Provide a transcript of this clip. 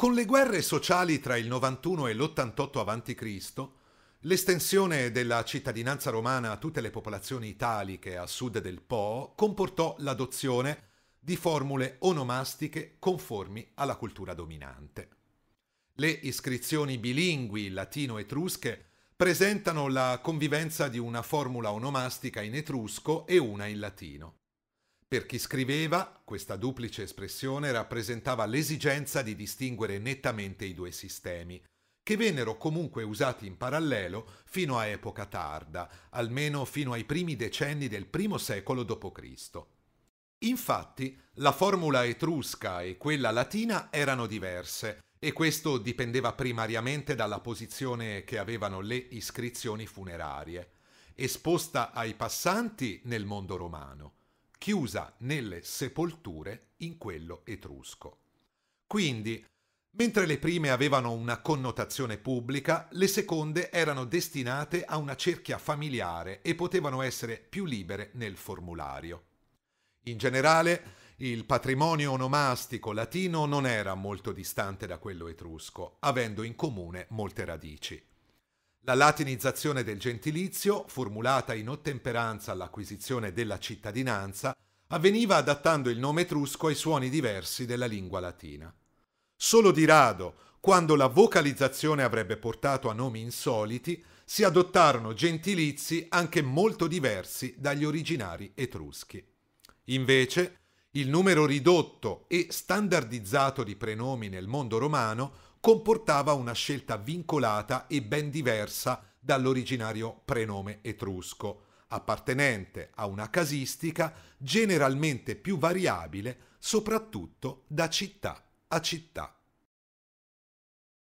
Con le guerre sociali tra il 91 e l'88 a.C., l'estensione della cittadinanza romana a tutte le popolazioni italiche a sud del Po comportò l'adozione di formule onomastiche conformi alla cultura dominante. Le iscrizioni bilingui latino-etrusche presentano la convivenza di una formula onomastica in etrusco e una in latino. Per chi scriveva, questa duplice espressione rappresentava l'esigenza di distinguere nettamente i due sistemi, che vennero comunque usati in parallelo fino a epoca tarda, almeno fino ai primi decenni del I secolo d.C. Infatti, la formula etrusca e quella latina erano diverse, e questo dipendeva primariamente dalla posizione che avevano le iscrizioni funerarie, esposta ai passanti nel mondo romano chiusa nelle sepolture in quello etrusco. Quindi, mentre le prime avevano una connotazione pubblica, le seconde erano destinate a una cerchia familiare e potevano essere più libere nel formulario. In generale, il patrimonio onomastico latino non era molto distante da quello etrusco, avendo in comune molte radici. La latinizzazione del gentilizio, formulata in ottemperanza all'acquisizione della cittadinanza, avveniva adattando il nome etrusco ai suoni diversi della lingua latina. Solo di rado, quando la vocalizzazione avrebbe portato a nomi insoliti, si adottarono gentilizi anche molto diversi dagli originari etruschi. Invece, il numero ridotto e standardizzato di prenomi nel mondo romano comportava una scelta vincolata e ben diversa dall'originario prenome etrusco, appartenente a una casistica generalmente più variabile soprattutto da città a città.